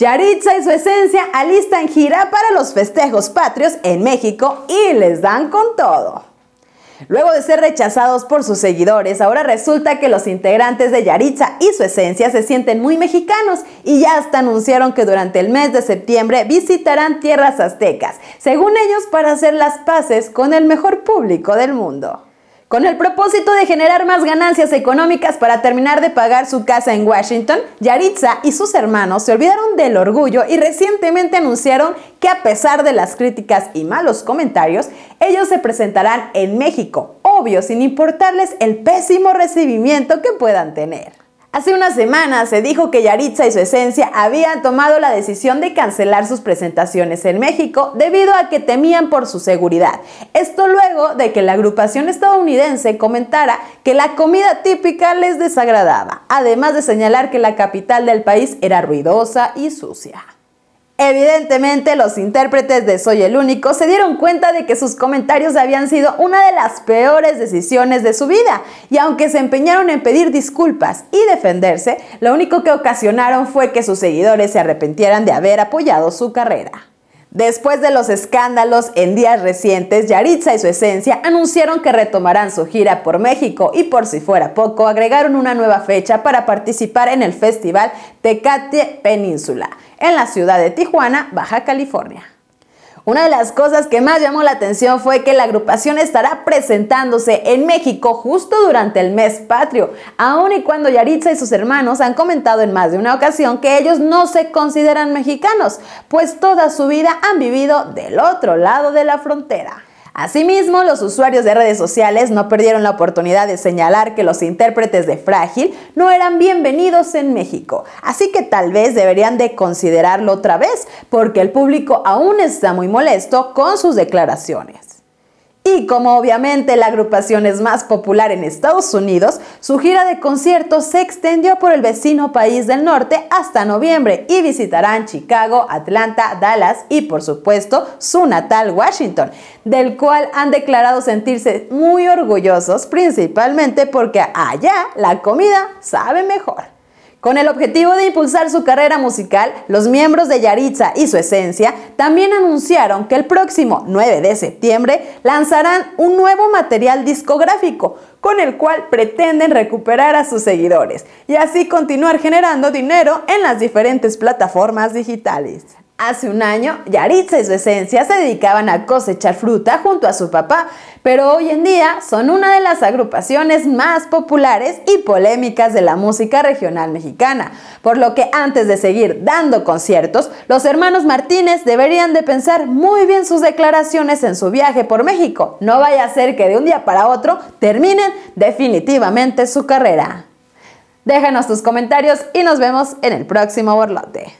Yaritza y su esencia alistan gira para los festejos patrios en México y les dan con todo. Luego de ser rechazados por sus seguidores, ahora resulta que los integrantes de Yaritza y su esencia se sienten muy mexicanos y ya hasta anunciaron que durante el mes de septiembre visitarán tierras aztecas, según ellos para hacer las paces con el mejor público del mundo con el propósito de generar más ganancias económicas para terminar de pagar su casa en Washington, Yaritza y sus hermanos se olvidaron del orgullo y recientemente anunciaron que a pesar de las críticas y malos comentarios, ellos se presentarán en México, obvio, sin importarles el pésimo recibimiento que puedan tener. Hace una semana se dijo que Yaritza y su esencia habían tomado la decisión de cancelar sus presentaciones en México debido a que temían por su seguridad. Esto luego de que la agrupación estadounidense comentara que la comida típica les desagradaba, además de señalar que la capital del país era ruidosa y sucia. Evidentemente, los intérpretes de Soy el Único se dieron cuenta de que sus comentarios habían sido una de las peores decisiones de su vida, y aunque se empeñaron en pedir disculpas y defenderse, lo único que ocasionaron fue que sus seguidores se arrepintieran de haber apoyado su carrera. Después de los escándalos en días recientes, Yaritza y su esencia anunciaron que retomarán su gira por México y por si fuera poco, agregaron una nueva fecha para participar en el festival Tecate Península, en la ciudad de Tijuana, Baja California. Una de las cosas que más llamó la atención fue que la agrupación estará presentándose en México justo durante el mes patrio, aun y cuando Yaritza y sus hermanos han comentado en más de una ocasión que ellos no se consideran mexicanos, pues toda su vida han vivido del otro lado de la frontera. Asimismo, los usuarios de redes sociales no perdieron la oportunidad de señalar que los intérpretes de Frágil no eran bienvenidos en México, así que tal vez deberían de considerarlo otra vez, porque el público aún está muy molesto con sus declaraciones. Y como obviamente la agrupación es más popular en Estados Unidos, su gira de conciertos se extendió por el vecino país del norte hasta noviembre y visitarán Chicago, Atlanta, Dallas y por supuesto su natal Washington, del cual han declarado sentirse muy orgullosos principalmente porque allá la comida sabe mejor. Con el objetivo de impulsar su carrera musical, los miembros de Yaritza y su esencia también anunciaron que el próximo 9 de septiembre lanzarán un nuevo material discográfico con el cual pretenden recuperar a sus seguidores y así continuar generando dinero en las diferentes plataformas digitales. Hace un año, Yaritza y su esencia se dedicaban a cosechar fruta junto a su papá, pero hoy en día son una de las agrupaciones más populares y polémicas de la música regional mexicana, por lo que antes de seguir dando conciertos, los hermanos Martínez deberían de pensar muy bien sus declaraciones en su viaje por México. No vaya a ser que de un día para otro terminen definitivamente su carrera. Déjanos tus comentarios y nos vemos en el próximo borlote.